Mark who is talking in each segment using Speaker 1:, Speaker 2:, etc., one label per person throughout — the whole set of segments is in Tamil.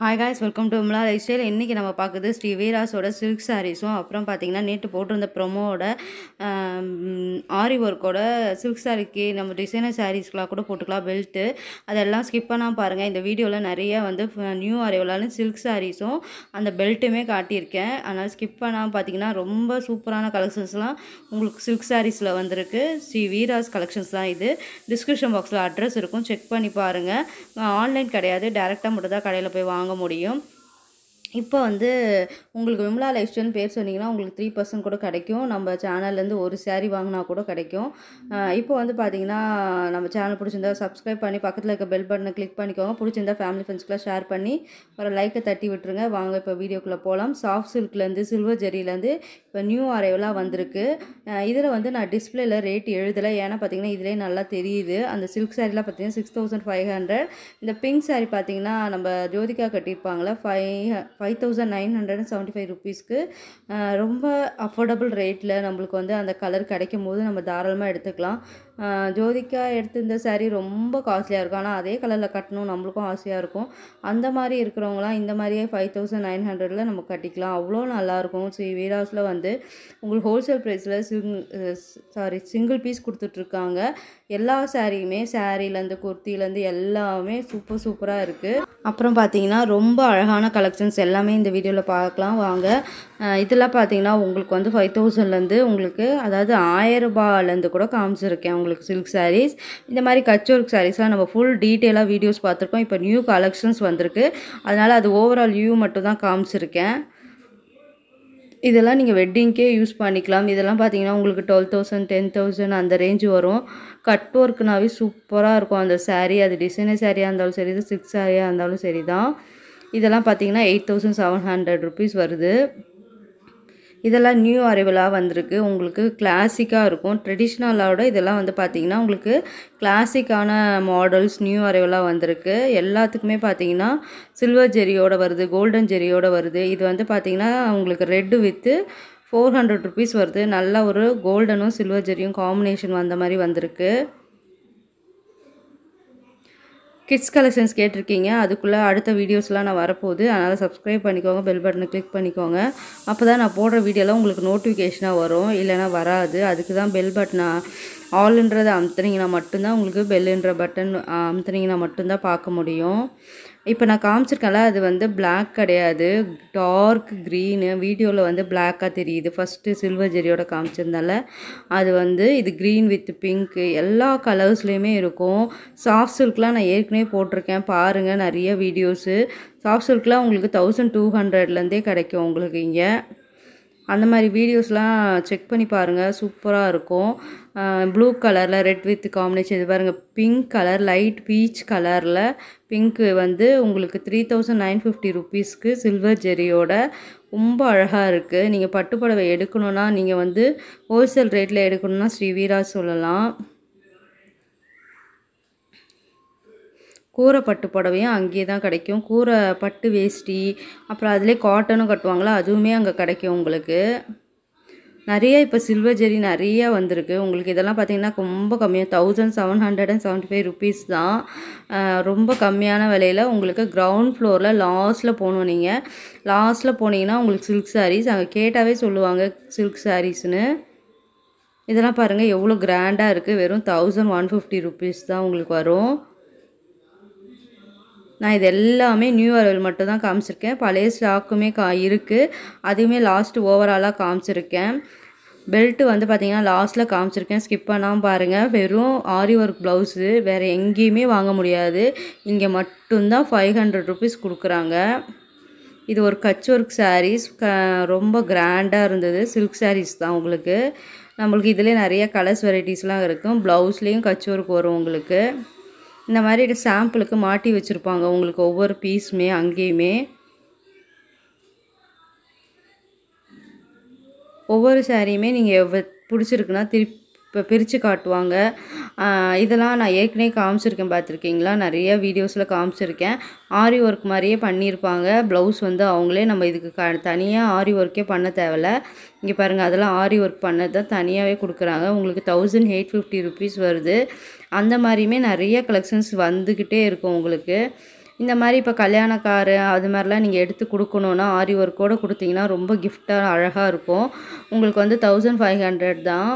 Speaker 1: ஹாய் காய்ஸ் வெல்கம் டு உம்லா லைஃப் ஸ்டைல் இன்றைக்கி நம்ம பார்க்குறது ஸ்ரீ வீராஸோட சில்க் சாரீஸும் அப்புறம் பார்த்தீங்கன்னா நேற்று போட்டிருந்த ப்ரொமோவோட ஆரி ஒர்க்கோட சில்க் சாரிக்கு நம்ம டிசைனர் சாரீஸ்க்கெலாம் கூட போட்டுக்கலாம் பெல்ட்டு அதெல்லாம் ஸ்கிப் பண்ணால் பாருங்கள் இந்த வீடியோவில் நிறைய வந்து நியூ அரைவலாலும் சில்க் சாரீஸும் அந்த பெல்ட்டுமே காட்டியிருக்கேன் அதனால் ஸ்கிப் பண்ணால் பார்த்தீங்கன்னா ரொம்ப சூப்பரான கலெக்ஷன்ஸ்லாம் உங்களுக்கு சில்க் சாரீஸில் வந்திருக்கு ஸ்ரீ வீராஸ் கலெக்ஷன்ஸ் தான் இது டிஸ்கிரிப்ஷன் பாக்ஸில் அட்ரஸ் இருக்கும் செக் பண்ணி பாருங்கள் ஆன்லைன் கிடையாது டேரெக்டாக மட்டும் தான் கடையில் போய் வாங்க வாங்க முடியும் இப்போ வந்து உங்களுக்கு விமலா லைஃப் ஸ்டைல் பேர் சொன்னிங்கன்னா உங்களுக்கு த்ரீ பர்சன்ட் கூட கிடைக்கும் நம்ம சேனல்லேருந்து ஒரு சேரீ வாங்கினா கூட கிடைக்கும் இப்போ வந்து பார்த்தீங்கன்னா நம்ம சேனல் பிடிச்சிருந்தா சப்ஸ்கிரைப் பண்ணி பக்கத்தில் இருக்க பெல் பட்டனை கிளிக் பண்ணிக்கோங்க பிடிச்சிருந்தா ஃபேமிலி ஃப்ரெண்ட்ஸ்க்குலாம் ஷேர் பண்ணி ஒரு லைக்கை தட்டி விட்டுருங்க வாங்க இப்போ வீடியோக்குள்ளே போகலாம் சாஃப்ட் சில்க்லேருந்து சில்வர் ஜெரிலேருந்து இப்போ நியூ அரைவெலாம் வந்திருக்கு இதில் வந்து நான் டிஸ்பிளேயில் ரேட் எழுதலை ஏன்னா பார்த்தீங்கன்னா இதிலே நல்லா தெரியுது அந்த சில்க் சாரிலாம் பார்த்தீங்கன்னா சிக்ஸ் தௌசண்ட் ஃபைவ் ஹண்ட்ரட் இந்த பிங்க் சாரீ பார்த்தீங்கன்னா நம்ம ஜோதிகா கட்டியிருப்பாங்களே five five thousand nine hundred seventy five ருபீஸ்க்கு ரொம்ப அஃபோர்டபுள் ரேட்டில் நம்மளுக்கு வந்து அந்த கலர் கிடைக்கும் போது நம்ம தாராளமாக எடுத்துக்கலாம் ஜோதிக்கா எடுத்திருந்த சாரீ ரொம்ப காஸ்ட்லியாக இருக்கும் ஆனால் அதே கலரில் கட்டணும் நம்மளுக்கும் ஆசையாக இருக்கும் அந்த மாதிரி இருக்கிறவங்களாம் இந்த மாதிரியே ஃபைவ் தௌசண்ட் நைன் ஹண்ட்ரடில் நம்ம கட்டிக்கலாம் அவ்வளோ நல்லாயிருக்கும் ஸ்ரீ வீராஸில் வந்து உங்களுக்கு ஹோல்சேல் ப்ரைஸில் சிங் சாரி சிங்கிள் பீஸ் கொடுத்துட்ருக்காங்க எல்லா சாரியுமே சாரீலேருந்து குர்த்திலேருந்து எல்லாமே சூப்பர் சூப்பராக இருக்குது அப்புறம் பார்த்தீங்கன்னா ரொம்ப அழகான கலெக்ஷன்ஸ் எல்லாமே இந்த வீடியோவில் பார்க்கலாம் வாங்க இதெல்லாம் பார்த்தீங்கன்னா உங்களுக்கு வந்து ஃபைவ் தௌசண்ட்லேருந்து உங்களுக்கு அதாவது ஆயிரம் ரூபாயிலேருந்து கூட காமிச்சிருக்கேன் உங்களுக்கு சில்க் சாரீஸ் இந்த மாதிரி கச்சோர்க் சாரீஸ்லாம் நம்ம ஃபுல் டீட்டெயிலாக வீடியோஸ் பார்த்துருக்கோம் இப்போ நியூ கலெக்ஷன்ஸ் வந்திருக்கு அதனால் அது ஓவரால் வியூ மட்டும் தான் காமிச்சிருக்கேன் இதெல்லாம் நீங்கள் வெட்டிங்க்கே யூஸ் பண்ணிக்கலாம் இதெல்லாம் பார்த்தீங்கன்னா உங்களுக்கு டுவெல் தௌசண்ட் டென் தௌசண்ட் அந்த ரேஞ்ச் வரும் கட் ஒர்க்குனாவே சூப்பராக இருக்கும் அந்த சாரீ அது டிசைனர் சாரியாக இருந்தாலும் சரி சிக்ஸ் சாரியாக இருந்தாலும் சரி தான் இதெல்லாம் பார்த்தீங்கன்னா eight thousand seven hundred rupees வருது இதெல்லாம் நியூ அரைவலாக வந்திருக்கு உங்களுக்கு கிளாசிக்காக இருக்கும் ட்ரெடிஷ்னலோட இதெல்லாம் வந்து பார்த்திங்கன்னா உங்களுக்கு கிளாசிக்கான மாடல்ஸ் நியூ அரைவலாக வந்திருக்கு எல்லாத்துக்குமே பார்த்திங்கன்னா சில்வர் ஜெரியோட வருது கோல்டன் ஜெரியோட வருது இது வந்து பார்த்திங்கன்னா உங்களுக்கு red with four hundred rupees வருது நல்ல ஒரு கோல்டனும் சில்வர் ஜெரியும் காம்பினேஷன் வந்த மாதிரி வந்திருக்கு கிட்ஸ் கலெக்ஷன்ஸ் கேட்டிருக்கீங்க அதுக்குள்ளே அடுத்த வீடியோஸ்லாம் நான் வரப்போகுது அதனால் சப்ஸ்கிரைப் பண்ணிக்கோங்க பெல் பட்டனை கிளிக் பண்ணிக்கோங்க அப்போ தான் நான் போடுற வீடியோலாம் உங்களுக்கு நோட்டிஃபிகேஷனாக வரும் இல்லைனா வராது அதுக்கு தான் பெல் பட்டனை ஆல்ன்றதை அமுத்துனீங்கன்னா மட்டும்தான் உங்களுக்கு பெல்லுன்ற பட்டன் அமுத்துனீங்கன்னா மட்டும்தான் பார்க்க முடியும் இப்போ நான் காமிச்சிருக்கேன்ல அது வந்து பிளாக் கிடையாது டார்க் க்ரீனு வீடியோவில் வந்து பிளாக்காக தெரியுது ஃபஸ்ட்டு சில்வர் ஜெரியோட காமிச்சிருந்தால அது வந்து இது க்ரீன் வித் பிங்க்கு எல்லா கலர்ஸ்லேயுமே இருக்கும் சாஃப்ட் சில்க்லாம் நான் ஏற்கனவே போட்டிருக்கேன் பாருங்கள் நிறைய வீடியோஸு சாஃப்ட் சில்க்லாம் உங்களுக்கு தௌசண்ட் டூ ஹண்ட்ரட்லேருந்தே கிடைக்கும் உங்களுக்கு இங்கே அந்த மாதிரி வீடியோஸ்லாம் செக் பண்ணி பாருங்கள் சூப்பராக இருக்கும் ப்ளூ கலரில் ரெட் வித் காம்பினேஷன் இது பாருங்கள் பிங்க் கலர் லைட் பீச் கலரில் பிங்க்கு வந்து உங்களுக்கு த்ரீ தௌசண்ட் நைன் ஃபிஃப்டி ருபீஸ்க்கு சில்வர் ஜெரியோட ரொம்ப அழகாக இருக்குது நீங்கள் பட்டுப்புடவை எடுக்கணுன்னா நீங்கள் வந்து ஹோல்சேல் ரேட்டில் எடுக்கணுன்னா ஸ்ரீ சொல்லலாம் கூரை பட்டு புடவையும் அங்கேயே தான் கிடைக்கும் கூரை பட்டு வேஷ்டி அப்புறம் அதிலே காட்டனும் கட்டுவாங்களா அதுவுமே அங்கே கிடைக்கும் உங்களுக்கு நிறைய இப்போ சில்வர் ஜெரி நிறைய வந்திருக்கு உங்களுக்கு இதெல்லாம் பார்த்தீங்கன்னா ரொம்ப கம்மியாக thousand seven hundred and seventy five rupees தான் ரொம்ப கம்மியான விலையில் உங்களுக்கு கிரவுண்ட் ஃப்ளோரில் லாஸ்ட்டில் போகணும் நீங்கள் லாஸ்ட்டில் போனீங்கன்னா உங்களுக்கு சில்க் சாரீஸ் அங்கே கேட்டாவே சொல்லுவாங்க சில்க் சாரீஸ்னு இதெல்லாம் பாருங்கள் எவ்வளோ கிராண்டாக இருக்குது வெறும் தௌசண்ட் ஒன் ஃபிஃப்டி ருபீஸ் தான் உங்களுக்கு வரும் நான் இது எல்லாமே நியூ அரைவல் மட்டும் தான் காமிச்சிருக்கேன் பழைய ஸ்டாக்குமே கா இருக்குது அதுவுமே லாஸ்ட்டு ஓவராலாக காமிச்சிருக்கேன் பெல்ட்டு வந்து பார்த்திங்கன்னா லாஸ்ட்டில் காமிச்சிருக்கேன் ஸ்கிப் பண்ணாமல் பாருங்கள் வெறும் ஆரி ஒர்க் ப்ளவுஸு வேறு எங்கேயுமே வாங்க முடியாது இங்கே மட்டும்தான் ஃபைவ் ஹண்ட்ரட் ருபீஸ் கொடுக்குறாங்க இது ஒரு கச் ஒர்க் சாரீஸ் க ரொம்ப கிராண்டாக இருந்தது சில்க் சாரீஸ் தான் உங்களுக்கு நம்மளுக்கு இதிலே நிறைய கலர்ஸ் வெரைட்டிஸ்லாம் இருக்கும் ப்ளவுஸ்லேயும் கச் ஒர்க் வரும் உங்களுக்கு இந்த மாதிரி சாம்பிளுக்கு மாட்டி வச்சுருப்பாங்க உங்களுக்கு ஒவ்வொரு பீஸுமே அங்கேயுமே ஒவ்வொரு சாரியுமே நீங்கள் எவ்வ பிடிச்சிருக்குன்னா திருப்பி இப்போ பிரித்து காட்டுவாங்க இதெல்லாம் நான் ஏற்கனவே காமிச்சிருக்கேன் பார்த்துருக்கீங்களா நிறைய வீடியோஸில் காமிச்சிருக்கேன் ஆரி ஒர்க் மாதிரியே பண்ணியிருப்பாங்க ப்ளவுஸ் வந்து அவங்களே நம்ம இதுக்கு க தனியாக ஆரி ஒர்க்கே பண்ண தேவையில்ல இங்கே பாருங்கள் அதெல்லாம் ஆரி ஒர்க் பண்ணது தான் தனியாகவே கொடுக்குறாங்க உங்களுக்கு தௌசண்ட் எயிட் ஃபிஃப்டி ருபீஸ் வருது அந்த மாதிரியுமே நிறைய கலெக்ஷன்ஸ் வந்துக்கிட்டே இருக்கும் உங்களுக்கு இந்த மாதிரி இப்போ கல்யாணக்காரு அது மாதிரிலாம் நீங்கள் எடுத்து கொடுக்கணுன்னா ஆரி ஒர்க்கோடு கொடுத்தீங்கன்னா ரொம்ப கிஃப்டாக அழகாக இருக்கும் உங்களுக்கு வந்து தௌசண்ட் ஃபைவ் ஹண்ட்ரட் தான்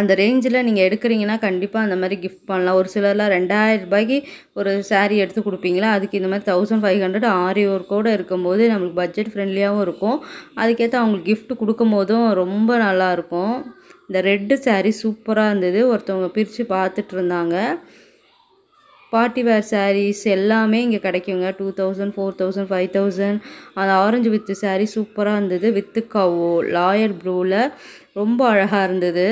Speaker 1: அந்த ரேஞ்சில் நீங்கள் எடுக்கிறீங்கன்னா கண்டிப்பாக அந்த மாதிரி கிஃப்ட் பண்ணலாம் ஒரு சிலர்லாம் ரெண்டாயிரம் ரூபாய்க்கு ஒரு சாரீ எடுத்து கொடுப்பீங்களா அதுக்கு இந்த மாதிரி தௌசண்ட் ஃபைவ் ஹண்ட்ரட் ஆரி ஒர்க்கோடு இருக்கும்போது நம்மளுக்கு பட்ஜெட் ஃப்ரெண்ட்லியாகவும் இருக்கும் அதுக்கேற்ற அவங்களுக்கு கிஃப்ட் கொடுக்கும்போதும் ரொம்ப நல்லாயிருக்கும் இந்த ரெட்டு சாரீ சூப்பராக இருந்தது ஒருத்தவங்க பிரித்து பார்த்துட்டு இருந்தாங்க பார்ட்டி வேர் சாரீஸ் எல்லாமே இங்கே கிடைக்குங்க two thousand four thousand five thousand அந்த ஆரஞ்சு வித்து சாரீ சூப்பராக இருந்தது வித்து கவோ லாயர் ப்ளூவில் ரொம்ப அழகாக இருந்தது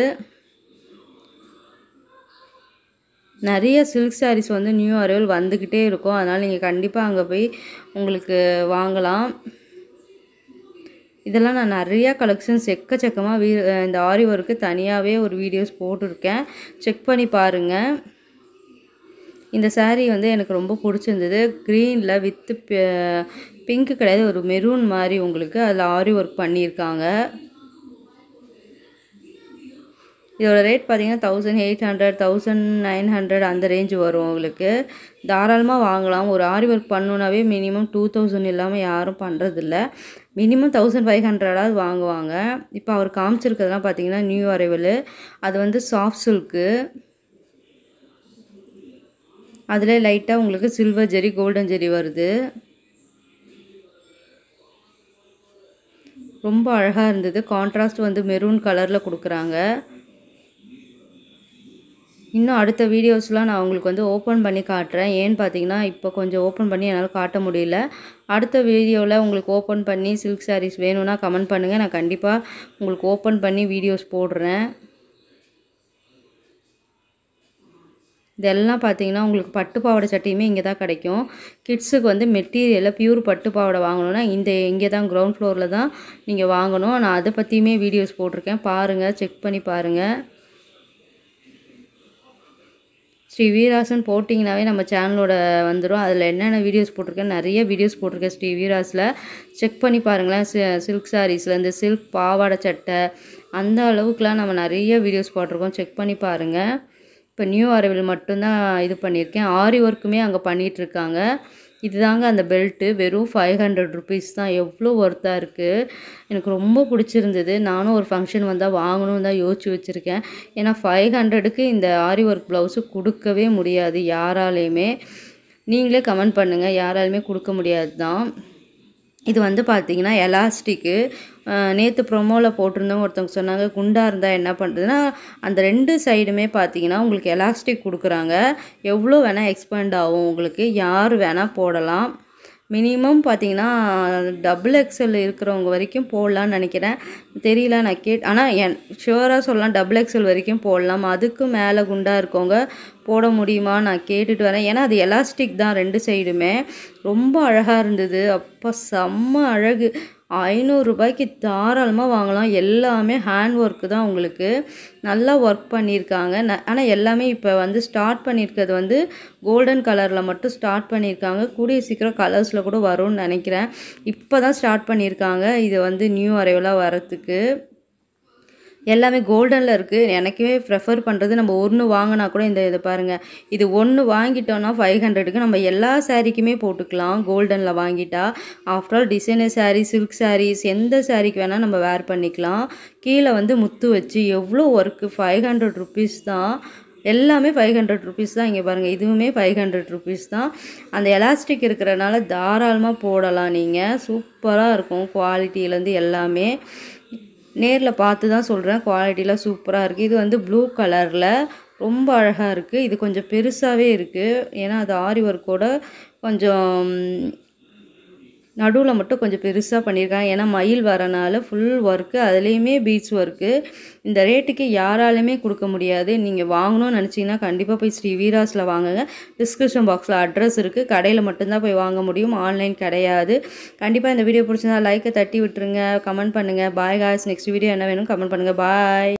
Speaker 1: நிறைய சில்க் சாரீஸ் வந்து நியூ அரைவல் வந்துக்கிட்டே இருக்கும் அதனால் நீங்கள் கண்டிப்பாக அங்கே போய் உங்களுக்கு வாங்கலாம் இதெல்லாம் நான் நிறையா கலெக்ஷன்ஸ் எக்கச்சக்கமாக வீ இந்த ஆரி ஒர்க்கு தனியாகவே ஒரு வீடியோஸ் போட்டிருக்கேன் செக் பண்ணி பாருங்கள் இந்த சாரீ வந்து எனக்கு ரொம்ப பிடிச்சிருந்தது க்ரீனில் வித்து பிங்க்கு கிடையாது ஒரு மெரூன் மாதிரி உங்களுக்கு அதில் ஆரி ஒர்க் பண்ணியிருக்காங்க இதோட ரேட் பார்த்தீங்கன்னா thousand eight hundred thousand nine hundred அந்த ரேஞ்ச் வரும் உங்களுக்கு தாராளமாக வாங்கலாம் ஒரு ஆரி ஒர்க் பண்ணுனாவே மினிமம் டூ தௌசண்ட் இல்லாமல் யாரும் பண்ணுறதில்ல மினிமம் தௌசண்ட் ஃபைவ் ஹண்ட்ரடாவது வாங்குவாங்க இப்போ அவர் காமிச்சிருக்கிறதுலாம் பார்த்தீங்கன்னா நியூ அரைவல் அது வந்து சாஃப்ட் சில்க்கு அதில் லைட்டாக உங்களுக்கு சில்வர் ஜெரி கோல்டன் ஜெரி வருது ரொம்ப அழகாக இருந்தது கான்ட்ராஸ்ட் வந்து மெரூன் கலரில் கொடுக்குறாங்க இன்னும் அடுத்த வீடியோஸ்லாம் நான் உங்களுக்கு வந்து ஓப்பன் பண்ணி காட்டுறேன் ஏன்னு பார்த்தீங்கன்னா இப்போ கொஞ்சம் ஓப்பன் பண்ணி என்னால் காட்ட முடியல அடுத்த வீடியோவில் உங்களுக்கு ஓப்பன் பண்ணி சில்க் சாரீஸ் வேணும்னா கமெண்ட் பண்ணுங்கள் நான் கண்டிப்பாக உங்களுக்கு ஓப்பன் பண்ணி வீடியோஸ் போடுறேன் இதெல்லாம் பார்த்தீங்கன்னா உங்களுக்கு பட்டு பாவாடை சட்டையுமே இங்கே தான் கிடைக்கும் கிட்ஸுக்கு வந்து மெட்டீரியலில் பியூர் பட்டு பாவடை வாங்கணுன்னா இந்த இங்கே தான் க்ரௌண்ட் ஃப்ளோரில் தான் நீங்கள் வாங்கணும் நான் அதை பற்றியுமே வீடியோஸ் போட்டிருக்கேன் பாருங்கள் செக் பண்ணி பாருங்கள் ஸ்ரீ வீராசன் போட்டிங்கனாவே நம்ம சேனலோட வந்துடும் அதில் என்னென்ன வீடியோஸ் போட்டிருக்கேன் நிறைய வீடியோஸ் போட்டிருக்கேன் ஸ்ரீ வீராஸில் செக் பண்ணி பாருங்களேன் சில்க் சாரீஸ்லேருந்து சில்க் பாவாடை சட்டை அந்த அளவுக்குலாம் நம்ம நிறைய வீடியோஸ் போட்டிருக்கோம் செக் பண்ணி பாருங்கள் இப்போ நியூ அரைவில் மட்டும்தான் இது பண்ணியிருக்கேன் ஆரி ஒர்க்குமே அங்கே பண்ணிகிட்ருக்காங்க இதுதாங்க அந்த பெல்ட்டு வெறும் ஃபைவ் ஹண்ட்ரட் ருபீஸ் தான் எவ்வளோ ஒர்த்தாக இருக்குது எனக்கு ரொம்ப பிடிச்சிருந்தது நானும் ஒரு ஃபங்க்ஷன் வந்தால் வாங்கணும்னு தான் யோசிச்சு வச்சுருக்கேன் ஏன்னா ஃபைவ் ஹண்ட்ரடுக்கு இந்த ஆரி ஒர்க் ப்ளவுஸு கொடுக்கவே முடியாது யாராலையுமே நீங்களே கமெண்ட் பண்ணுங்கள் யாராலுமே கொடுக்க முடியாது தான் இது வந்து பார்த்தீங்கன்னா எலாஸ்டிக்கு நேற்று ப்ரொமோவில் போட்டிருந்தவங்க ஒருத்தவங்க சொன்னாங்க குண்டாக இருந்தால் என்ன பண்ணுறதுன்னா அந்த ரெண்டு சைடுமே பார்த்தீங்கன்னா உங்களுக்கு எலாஸ்டிக் கொடுக்குறாங்க எவ்வளோ வேணால் எக்ஸ்பேண்ட் ஆகும் உங்களுக்கு யார் வேணால் போடலாம் மினிமம் பார்த்தீங்கன்னா டபுள் எக்ஸல் இருக்கிறவங்க வரைக்கும் போடலான்னு நினைக்கிறேன் தெரியல நான் கேட் ஆனால் என் ஷுவராக சொல்லலாம் டபுள் எக்ஸல் வரைக்கும் போடலாம் அதுக்கு மேலே குண்டாக இருக்கவங்க போட முடியுமா நான் கேட்டுட்டு வரேன் ஏன்னா அது எலாஸ்டிக் தான் ரெண்டு சைடுமே ரொம்ப அழகாக இருந்தது அப்போ செம்ம அழகு ஐநூறுரூபாய்க்கு தாராளமாக வாங்கலாம் எல்லாமே ஹேண்ட் ஒர்க்கு தான் உங்களுக்கு நல்லா ஒர்க் பண்ணியிருக்காங்க ந ஆனால் எல்லாமே இப்போ வந்து ஸ்டார்ட் பண்ணியிருக்கிறது வந்து கோல்டன் கலரில் மட்டும் ஸ்டார்ட் பண்ணியிருக்காங்க கூடிய சீக்கிரம் கலர்ஸில் கூட வரும்னு நினைக்கிறேன் இப்போ தான் ஸ்டார்ட் பண்ணியிருக்காங்க இது வந்து நியூ அரைவலாக வரத்துக்கு எல்லாமே கோல்டனில் இருக்குது எனக்குமே ப்ரெஃபர் பண்ணுறது நம்ம ஒன்று வாங்கினா கூட இந்த இதை பாருங்கள் இது ஒன்று வாங்கிட்டோன்னா ஃபைவ் ஹண்ட்ரடுக்கு நம்ம எல்லா சாரீக்குமே போட்டுக்கலாம் கோல்டனில் வாங்கிட்டா after all designer sari silk saris எந்த சாரீக்கு வேணால் நம்ம வேர் பண்ணிக்கலாம் கீழே வந்து முத்து வச்சு எவ்வளோ ஒர்க்கு ஃபைவ் ஹண்ட்ரட் ருபீஸ் தான் எல்லாமே ஃபைவ் ஹண்ட்ரட் ருபீஸ் தான் இங்கே பாருங்கள் இதுவுமே ஃபைவ் ஹண்ட்ரட் ருபீஸ் தான் அந்த எலாஸ்டிக் இருக்கிறனால தாராளமாக போடலாம் நீங்கள் சூப்பராக இருக்கும் குவாலிட்டியிலேருந்து எல்லாமே நேரில் பார்த்து தான் சொல்கிறேன் குவாலிட்டிலாம் சூப்பராக இருக்குது இது வந்து ப்ளூ கலரில் ரொம்ப அழகாக இருக்குது இது கொஞ்சம் பெருசாகவே இருக்குது ஏன்னா அது ஆரி ஒர்க்கோட கொஞ்சம் நடுவில் மட்டும் கொஞ்சம் பெருசாக பண்ணியிருக்காங்க ஏன்னா மயில் வரனால ஃபுல் ஒர்க்கு அதுலேயுமே பீச் ஒர்க்கு இந்த ரேட்டுக்கு யாராலுமே கொடுக்க முடியாது நீங்கள் வாங்கணும்னு நினச்சிங்கன்னா கண்டிப்பாக போய் ஸ்ரீ வீராஸில் வாங்குங்க டிஸ்கிரிப்ஷன் பாக்ஸில் அட்ரஸ் இருக்குது கடையில் மட்டும்தான் போய் வாங்க முடியும் ஆன்லைன் கிடையாது கண்டிப்பாக இந்த வீடியோ பிடிச்சிருந்தா லைக்கை தட்டி விட்டுருங்க கமெண்ட் பண்ணுங்கள் பாய் காய்ஸ் நெக்ஸ்ட் வீடியோ என்ன வேணும் கமெண்ட் பண்ணுங்கள் பாய்